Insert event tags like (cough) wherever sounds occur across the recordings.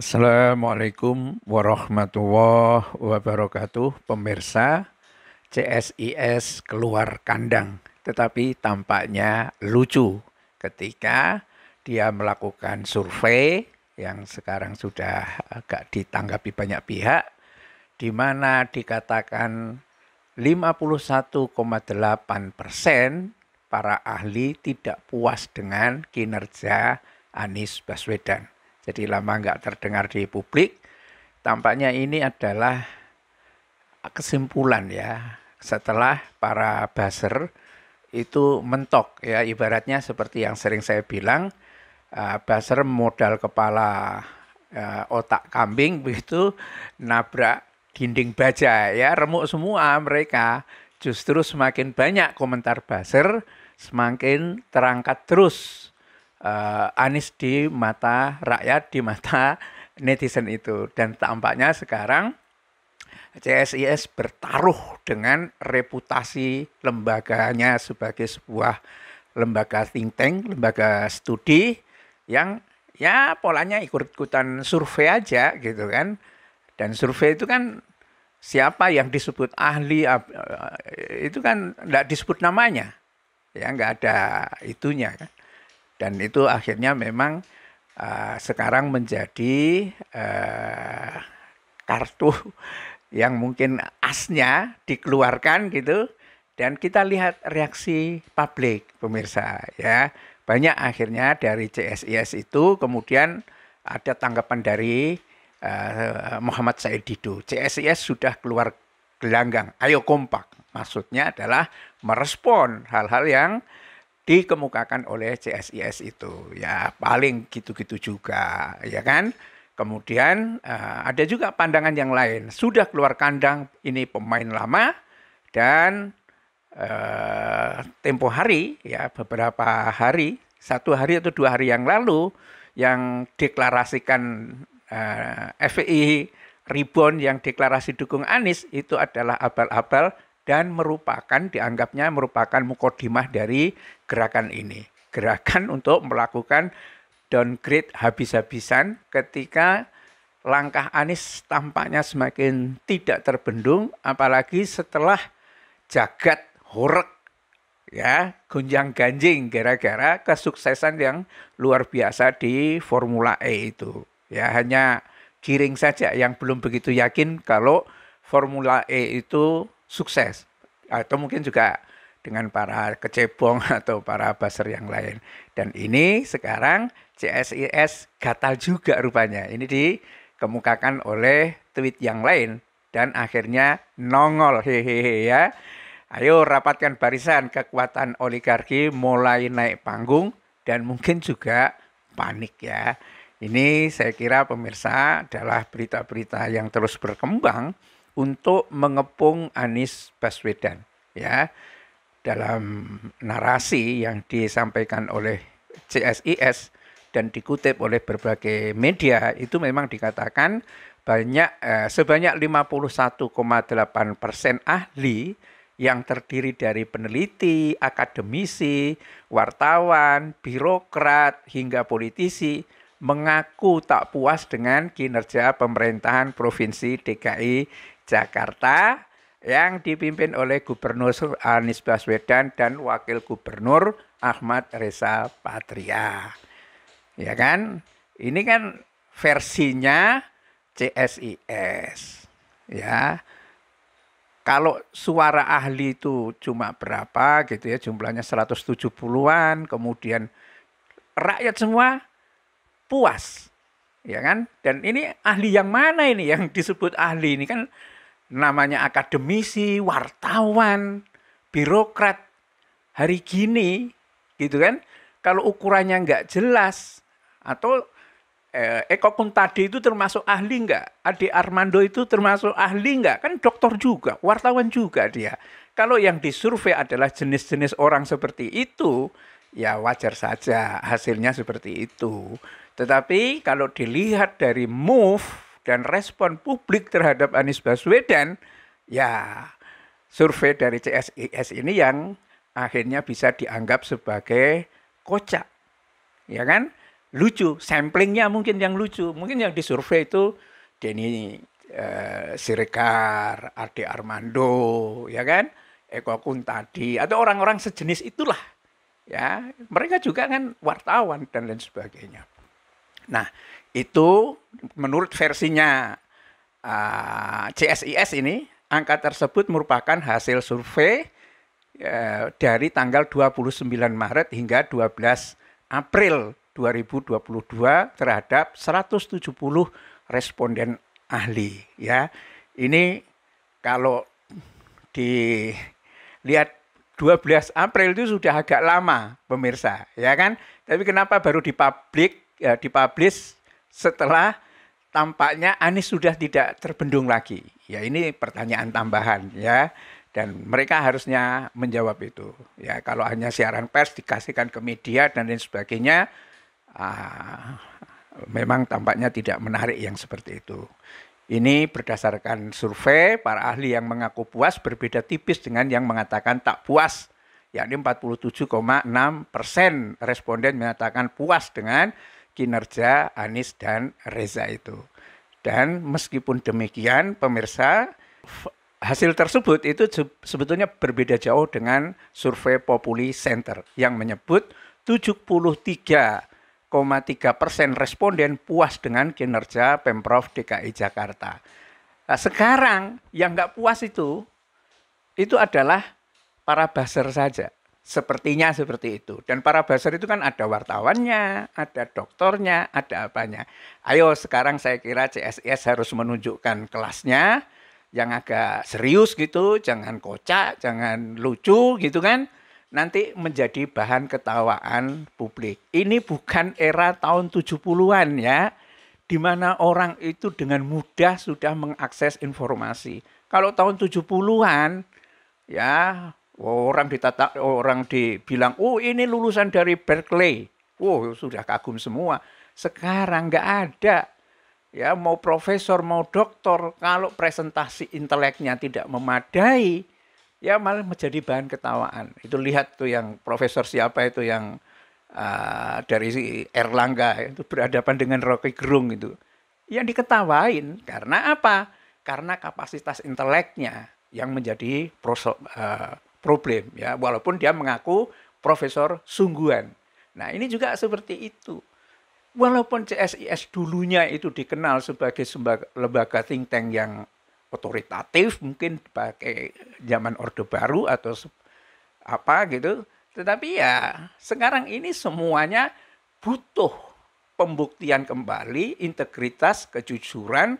Assalamualaikum warahmatullahi wabarakatuh, pemirsa CSIS keluar kandang, tetapi tampaknya lucu ketika dia melakukan survei yang sekarang sudah agak ditanggapi banyak pihak, di mana dikatakan 51,8 persen para ahli tidak puas dengan kinerja Anies Baswedan jadi lama nggak terdengar di publik. Tampaknya ini adalah kesimpulan ya setelah para buzzer itu mentok ya ibaratnya seperti yang sering saya bilang uh, buzzer modal kepala eh, otak kambing begitu (laughs) nabrak dinding baja ya remuk semua mereka justru semakin banyak komentar buzzer semakin terangkat terus uh, Anies di mata rakyat, di mata (laughs) netizen itu. Dan tampaknya sekarang CSIS bertaruh dengan reputasi lembaganya sebagai sebuah lembaga think tank, lembaga studi yang ya polanya ikut-ikutan survei aja gitu kan. Dan survei itu kan siapa yang disebut ahli eh, itu kan tidak disebut namanya. Ya nggak ada itunya kan dan itu akhirnya memang uh, sekarang menjadi uh, kartu yang mungkin asnya dikeluarkan gitu dan kita lihat reaksi publik pemirsa ya banyak akhirnya dari CSIS itu kemudian ada tanggapan dari uh, Muhammad Said Didu CSIS sudah keluar gelanggang ayo kompak maksudnya adalah merespon hal-hal yang dikemukakan oleh CSIS itu. Ya paling gitu-gitu juga, ya kan? Kemudian uh, ada juga pandangan yang lain. Sudah keluar kandang, ini pemain lama dan uh, tempo hari ya beberapa hari, satu hari atau dua hari yang lalu yang deklarasikan uh, eh, FPI Ribon yang deklarasi dukung Anies itu adalah abal-abal dan merupakan dianggapnya merupakan mukodimah dari gerakan ini. Gerakan (laughs) untuk melakukan downgrade habis-habisan ketika langkah Anies tampaknya semakin tidak terbendung apalagi setelah jagat horek ya gonjang ganjing gara-gara kesuksesan yang luar biasa di Formula E itu ya hanya giring saja yang belum begitu yakin kalau Formula E itu sukses atau mungkin juga dengan para kecebong (laughs) atau para baser yang lain. Dan ini sekarang CSIS gatal juga rupanya. Ini dikemukakan oleh tweet yang lain dan akhirnya nongol hehehe ya. Ayo rapatkan barisan kekuatan oligarki mulai naik panggung dan mungkin juga panik ya. Ini saya kira pemirsa adalah berita-berita yang terus berkembang untuk mengepung Anies Baswedan ya dalam narasi yang disampaikan oleh CSIS dan dikutip oleh berbagai media itu memang dikatakan banyak eh, sebanyak 51,8 persen ahli yang terdiri dari peneliti, akademisi, wartawan, birokrat hingga politisi mengaku tak puas dengan kinerja pemerintahan provinsi DKI Jakarta yang dipimpin oleh Gubernur Anies Baswedan dan Wakil Gubernur Ahmad Reza Patria. Ya kan? Ini kan versinya CSIS. Ya. Kalau suara ahli itu cuma berapa gitu ya jumlahnya 170-an, kemudian rakyat semua puas. Ya kan? Dan ini ahli yang mana ini yang disebut ahli ini kan namanya akademisi, wartawan, birokrat hari gini gitu kan. Kalau ukurannya nggak jelas atau eh, Eko Kuntadi itu termasuk ahli nggak? Adi Armando itu termasuk ahli nggak? Kan dokter juga, wartawan juga dia. Kalau yang disurvei adalah jenis-jenis orang seperti itu, ya wajar saja hasilnya seperti itu. Tetapi kalau dilihat dari move dan respon publik terhadap Anies Baswedan, ya survei dari CSIS ini yang akhirnya bisa dianggap sebagai kocak. Ya kan? Lucu, samplingnya mungkin yang lucu. Mungkin yang disurvei itu Denny eh, Sirekar, Ardi Armando, ya kan? Eko Kun tadi, atau orang-orang sejenis itulah. Ya, mereka juga kan wartawan dan lain sebagainya. Nah, itu menurut versinya uh, ah, CSIS ini angka tersebut merupakan hasil survei uh, dari tanggal 29 Maret hingga 12 April 2022 terhadap 170 responden ahli ya. Ini kalau dilihat 12 April itu sudah agak lama pemirsa ya kan tapi kenapa baru dipublik ya, eh, dipublish setelah tampaknya Anies sudah tidak terbendung lagi? Ya ini pertanyaan tambahan ya. Dan mereka harusnya menjawab itu. Ya kalau hanya siaran pers dikasihkan ke media dan lain sebagainya, ah, memang tampaknya tidak menarik yang seperti itu. Ini berdasarkan survei para ahli yang mengaku puas berbeda tipis dengan yang mengatakan tak puas yakni 47,6 persen responden menyatakan puas dengan kinerja Anies dan Reza itu. Dan meskipun demikian, pemirsa, hasil tersebut itu sebetulnya berbeda jauh dengan survei Populi Center yang menyebut 73,3 persen responden puas dengan kinerja Pemprov DKI Jakarta. Nah, sekarang yang nggak puas itu, itu adalah para baser saja Sepertinya seperti itu. Dan para buzzer itu kan ada wartawannya, ada dokternya, ada apanya. Ayo sekarang saya kira CSIS harus menunjukkan kelasnya yang agak serius gitu, jangan kocak, jangan lucu gitu kan. Nanti menjadi bahan ketawaan publik. Ini bukan era tahun 70-an ya, di mana orang itu dengan mudah sudah mengakses informasi. Kalau tahun 70-an ya Orang ditata, orang dibilang, oh ini lulusan dari Berkeley. Oh sudah kagum semua. Sekarang nggak ada. Ya mau profesor mau doktor, kalau presentasi inteleknya tidak memadai, ya malah menjadi bahan ketawaan. Itu lihat tuh yang profesor siapa itu yang uh, dari Erlangga itu berhadapan dengan Rocky Gerung itu. Yang diketawain karena apa? Karena kapasitas inteleknya yang menjadi proso, uh, eh, problem ya walaupun dia mengaku profesor sungguhan. Nah, ini juga seperti itu. Walaupun CSIS dulunya itu dikenal sebagai lembaga think tank yang otoritatif mungkin pakai zaman Orde Baru atau apa gitu, tetapi ya sekarang ini semuanya butuh pembuktian kembali integritas, kejujuran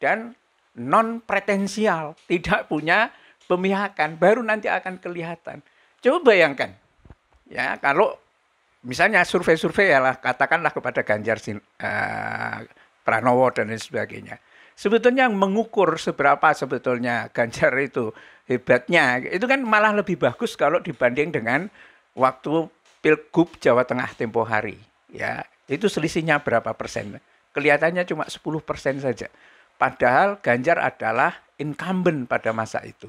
dan non pretensial, tidak punya pemihakan baru nanti akan kelihatan. Coba bayangkan. Ya, kalau misalnya survei-survei ya lah katakanlah kepada Ganjar uh, Pranowo dan lain sebagainya. Sebetulnya yang mengukur seberapa sebetulnya Ganjar itu hebatnya itu kan malah lebih bagus kalau dibanding dengan waktu Pilgub Jawa Tengah tempo hari ya itu selisihnya berapa persen kelihatannya cuma 10 persen saja padahal Ganjar adalah incumbent pada masa itu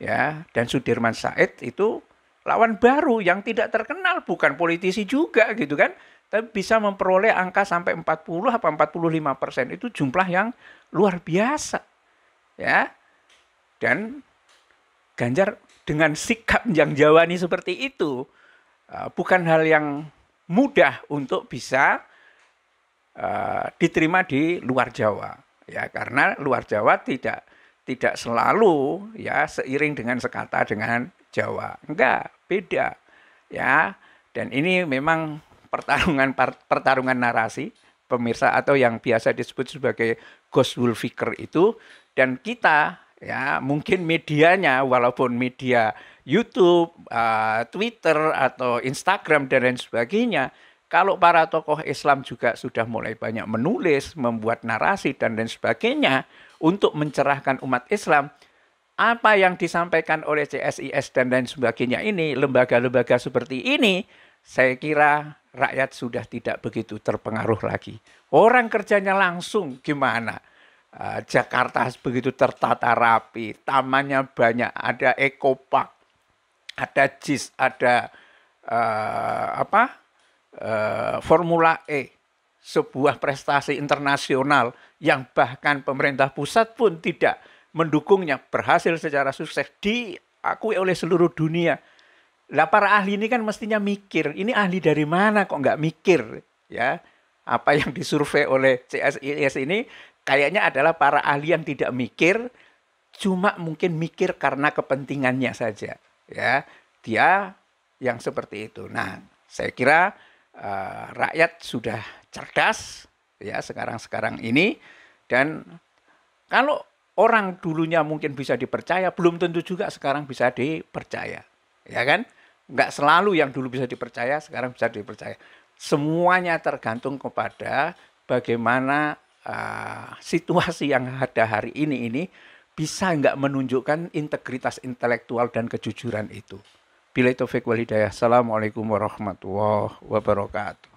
ya dan Sudirman Said itu lawan baru yang tidak terkenal bukan politisi juga gitu kan tapi bisa memperoleh angka sampai 40 apa 45 persen itu jumlah yang luar biasa ya dan Ganjar dengan sikap yang Jawani seperti itu e, bukan hal yang mudah untuk bisa e, diterima di luar Jawa ya karena luar Jawa tidak tidak selalu ya seiring dengan sekata dengan Jawa. Enggak, beda. Ya. Dan ini memang pertarungan pertarungan narasi pemirsa atau yang biasa disebut sebagai ghost Fikr itu dan kita ya mungkin medianya walaupun media YouTube, uh, Twitter atau Instagram dan lain sebagainya kalau para tokoh Islam juga sudah mulai banyak menulis, membuat narasi dan lain sebagainya, untuk mencerahkan umat Islam, apa yang disampaikan oleh CSIS dan lain sebagainya ini, lembaga-lembaga seperti ini, saya kira rakyat sudah tidak begitu terpengaruh lagi. Orang kerjanya langsung gimana? Uh, Jakarta begitu tertata rapi, tamannya banyak, ada ekopark, ada JIS, ada uh, apa? Uh, Formula E sebuah prestasi internasional yang bahkan pemerintah pusat pun tidak mendukungnya berhasil secara sukses diakui oleh seluruh dunia. Lah para ahli ini kan mestinya mikir, ini ahli dari mana kok nggak mikir ya? Apa yang disurvei oleh CSIS ini kayaknya adalah para ahli yang tidak mikir, cuma mungkin mikir karena kepentingannya saja ya. Dia yang seperti itu. Nah, saya kira Eh, rakyat sudah cerdas ya sekarang-sekarang ini dan kalau orang dulunya mungkin bisa dipercaya belum tentu juga sekarang bisa dipercaya ya kan nggak selalu yang dulu bisa dipercaya sekarang bisa dipercaya semuanya tergantung kepada bagaimana uh, situasi yang ada hari ini ini bisa nggak menunjukkan integritas intelektual dan kejujuran itu Bila itu fiqh wal hidayah. Assalamualaikum warahmatullahi wabarakatuh.